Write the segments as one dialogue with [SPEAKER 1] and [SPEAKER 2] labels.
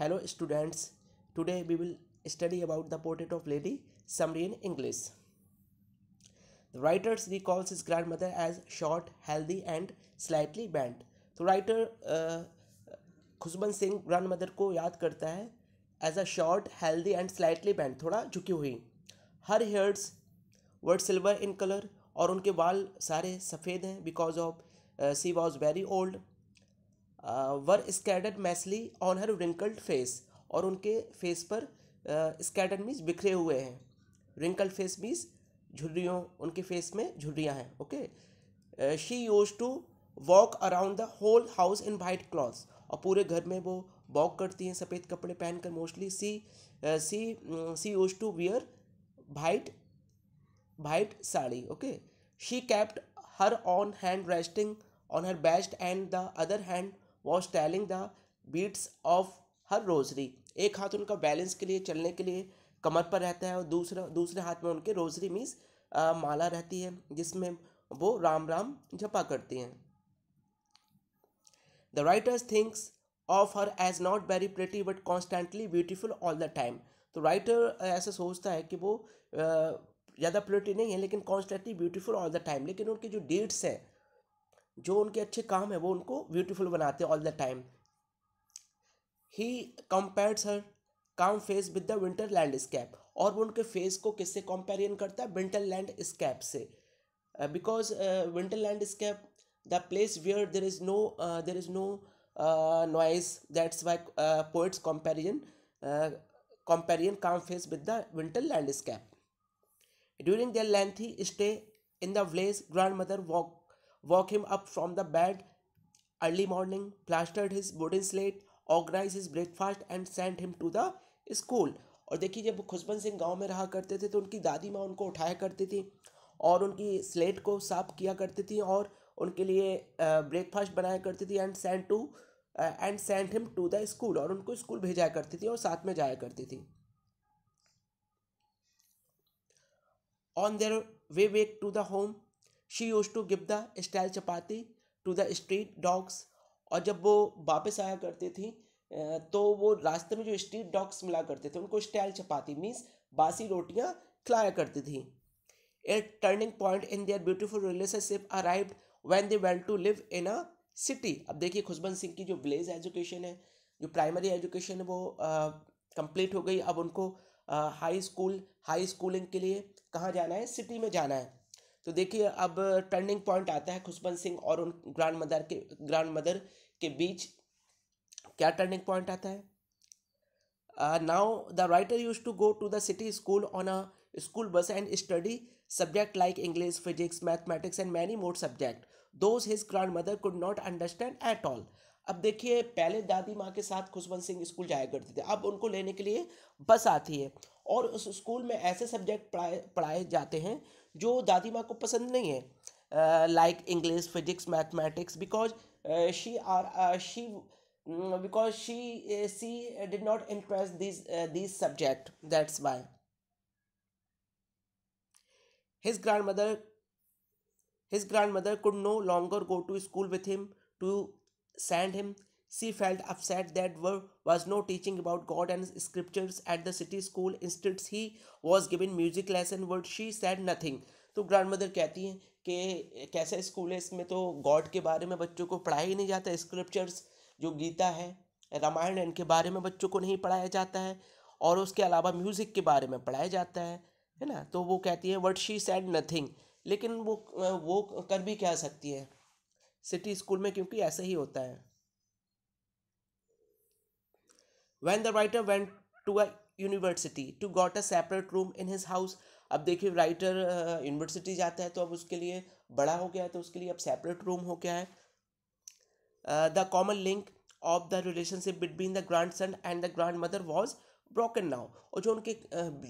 [SPEAKER 1] Hello students today we will study about the portrait of lady summary in English the writers calls is grand mother as short healthy and slightly bent तो writer Khushwant Singh grand mother को याद करता है as a short healthy and slightly bent थोड़ा झुकी हुई her hairs were silver in colour और उनके बाल सारे सफ़ेद हैं because of she was very old were scattered messily on her wrinkled face और उनके फेस पर स्कैटर्ड मीन्स बिखरे हुए हैं रिंकल्ड फेस मीन्स झुर्रियों उनके फेस में झुर्रियाँ हैं okay she use to walk around the whole house in white clothes और पूरे घर में वो वॉक करती हैं सफ़ेद कपड़े पहनकर mostly she she she use to wear white white sari okay she kept her on hand resting on her waist and the other hand was telling the beads of her rosary एक हाथ उनका balance के लिए चलने के लिए कमर पर रहता है और दूसरा दूसरे हाथ में उनके रोजरी मीन्स माला रहती है जिसमें वो राम राम जपा करती हैं the writers thinks of her as not very pretty but constantly beautiful all the time तो राइटर ऐसा सोचता है कि वो ज़्यादा प्रिटी नहीं है लेकिन constantly beautiful all the time लेकिन उनकी जो डेट्स हैं जो उनके अच्छे काम है वो उनको ब्यूटीफुल बनाते हैं all the time he compares her calm face with the winter land और वो उनके फेस को किससे कंपेरिजन करता है विंटर लैंड से because winter land the place where there is no there is no noise that's why poets comparison comparison calm face with the winter landscape during length lengthy stay in the village grand mother woke woke him up from the bed early morning, plastered his wooden slate, organized his breakfast and sent him to the school. और देखिए जब खुशबन सिंह गांव में रहा करते थे तो उनकी दादी माँ उनको उठाया करती थी और उनकी स्लेट को साफ किया करती थी और उनके लिए ब्रेकफास्ट बनाया करती थी and send to and send him to the school और उनको स्कूल भेजा करती थी और साथ में जाया करती थी on their way back to the home she use to give the stale chapati to the street dogs और जब वो वापस आया करती थी तो वो रास्ते में जो स्ट्रीट डॉग्स मिला करते थे उनको स्टाइल चपाती मीन्स बासी रोटियाँ खिलाया करती थी a turning point in their beautiful relationship arrived when they वेल to live in a city अब देखिए खुशबंत सिंह की जो विलेज एजुकेशन है जो प्राइमरी एजुकेशन है वो कंप्लीट हो गई अब उनको हाई स्कूल हाई स्कूलिंग के लिए कहाँ जाना है सिटी में जाना है तो देखिए अब टर्निंग पॉइंट आता है खुशबंत सिंह और उन ग्रांड मदर के ग्रांड मदर के बीच क्या टर्निंग पॉइंट आता है now the writer use to go to city school on a school bus and study subject like English physics mathematics and many more subject those his grand mother could not understand at all अब देखिए पहले दादी माँ के साथ Khushwant Singh school जाया करते थे अब उनको लेने के लिए बस आती है और उस स्कूल में ऐसे सब्जेक्ट पढ़ाए पढ़ाए जाते हैं जो दादी माँ को पसंद नहीं है like English physics mathematics because she are she because she see did not impress this this subject that's why mother his his mother could no longer go to school with him to sent him, she felt upset that there was no teaching about God and scriptures at the city school. Instead, he was given music lesson, but she said nothing. तो grandmother कहती हैं कि कैसा school है इसमें तो God के बारे में बच्चों को पढ़ाया ही नहीं जाता स्क्रिप्चर्स जो गीता है रामायण इनके बारे में बच्चों को नहीं पढ़ाया जाता है और उसके अलावा म्यूज़िक के बारे में पढ़ाया जाता है है ना तो वो कहती है वट शी सैड नथिंग लेकिन वो वो कर भी क्या सकती है सिटी स्कूल में क्योंकि ऐसे ही होता है when the writer went to a university to got a separate room in his house अब देखिए राइटर यूनिवर्सिटी जाता है तो अब उसके लिए बड़ा हो गया है तो उसके लिए अब सेपरेट रूम हो गया है the common link of the relationship between the grandson and the grandmother was broken now और जो उनकी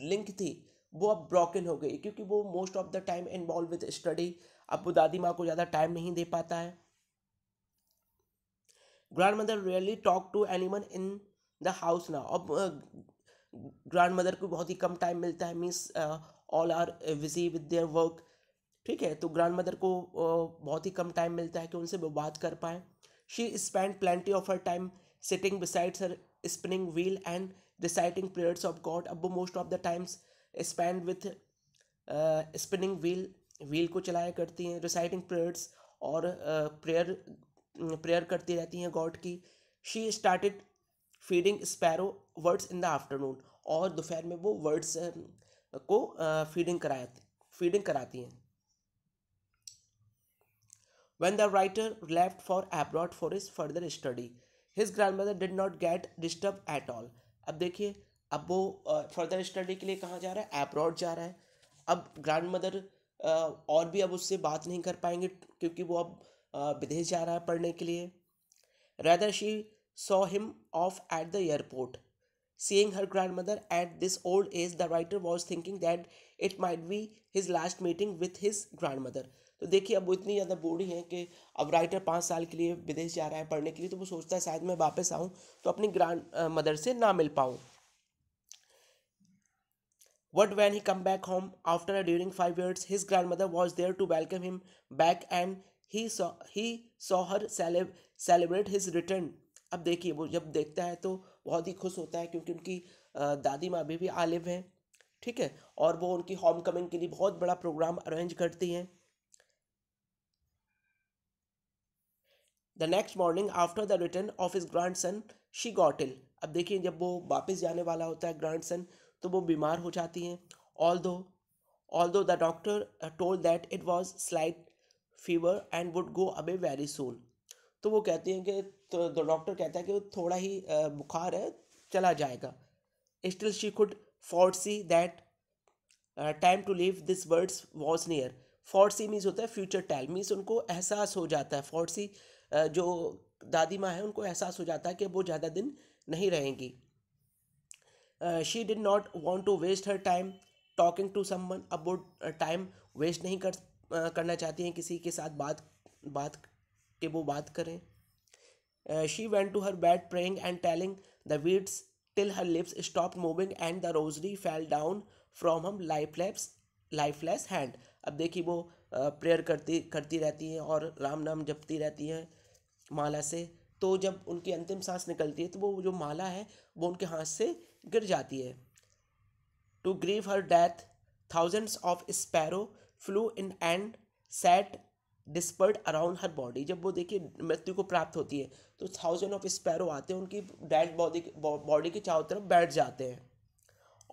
[SPEAKER 1] लिंक uh, थी वो अब ब्रोकन हो गई क्योंकि वो most of the time involve with study अब वो दादी माँ को ज़्यादा टाइम नहीं दे पाता है grandmother really talk to anyone in the house ना अब ग्रांड मदर को बहुत ही कम टाइम मिलता है means all are busy with their work ठीक है तो ग्रांड मदर को बहुत ही कम टाइम मिलता है कि उनसे वो बात कर पाए she spend plenty of her time sitting besides her spinning wheel and reciting prayers of God अब वो most of the times spend with spinning wheel wheel को चलाया करती हैं रिसाइटिंग प्रेयर्स और प्रेयर प्रेयर करती रहती हैं गॉड की she started feeding sparrow birds in the afternoon और दोपहर में वो वर्ड्स को फीडिंग कराती फीडिंग कराती हैं when the writer left for abroad for his further study his grand grandmother did not get disturb at all अब देखिए अब वो फर्दर स्टडी के लिए कहाँ जा रहा है एब्रॉड जा रहा है अब ग्रैंड मदर और भी अब उससे बात नहीं कर पाएंगे क्योंकि वो अब विदेश जा रहा है पढ़ने के लिए rather she saw him off at the airport her grandmother at this old age the writer was thinking that it might be his last meeting with his grandmother तो देखिए अब वो इतनी ज़्यादा बूढ़ी हैं कि अब राइटर पाँच साल के लिए विदेश जा रहा है पढ़ने के लिए तो वो सोचता है शायद मैं वापस आऊँ तो अपनी ग्रांड मदर से ना मिल पाऊँ but when he come back home after during five years his grandmother was there to welcome him back and he saw he saw her celebrate his return अब देखिए वो जब देखता है तो बहुत ही खुश होता है क्योंकि उनकी दादी माँ भी आलिब हैं ठीक है और वो उनकी होम कमिंग के लिए बहुत बड़ा प्रोग्राम अरेंज करती हैं the next morning after the return of his grandson she got ill अब देखिए जब वो वापस जाने वाला होता है ग्रांड सन तो वो बीमार हो जाती हैं all although although the doctor told that it was slight fever and would go away very सोन तो वो कहती हैं कि तो डॉक्टर कहता है कि वो थोड़ा ही बुखार है चला जाएगा still she could foresee that time to leave this world was near see means होता है फ्यूचर टैल मीन्स उनको एहसास हो जाता है सी जो दादी माँ है उनको एहसास हो जाता है कि वो ज़्यादा दिन नहीं रहेंगी she did not want to waste her time talking to someone अब वो टाइम वेस्ट नहीं कर करना चाहती हैं किसी के साथ बात बात के वो बात करें she went to her bed praying and telling the beads till her lips stop moving and the rosary fell down from her life lifeless hand अब देखिए वो प्रेयर करती करती रहती हैं और राम नाम जपती रहती हैं माला से तो जब उनकी अंतिम सांस निकलती है तो वो जो माला है वो उनके हाथ से गिर जाती है to grieve her death thousands of sparrow flew in and sat dispersed around her body जब वो देखिए मृत्यु को प्राप्त होती है तो थाउजेंड ऑफ स्पैरो आते हैं उनकी डेड बॉडी बॉडी के चारों तरफ बैठ जाते हैं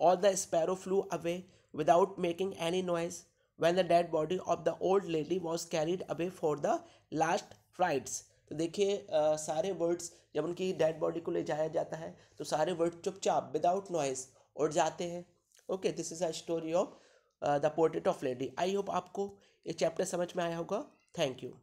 [SPEAKER 1] और the sparrow flew away without making any noise when the dead body of the old lady was carried away for the last rites तो देखिए सारे वर्ड्स जब उनकी डेड बॉडी को ले जाया जाता है तो सारे वर्ड चुपचाप विदाउट नॉइज उड़ जाते हैं okay this is a story of the portrait of lady I hope आपको ये चैप्टर समझ में आया होगा थैंक यू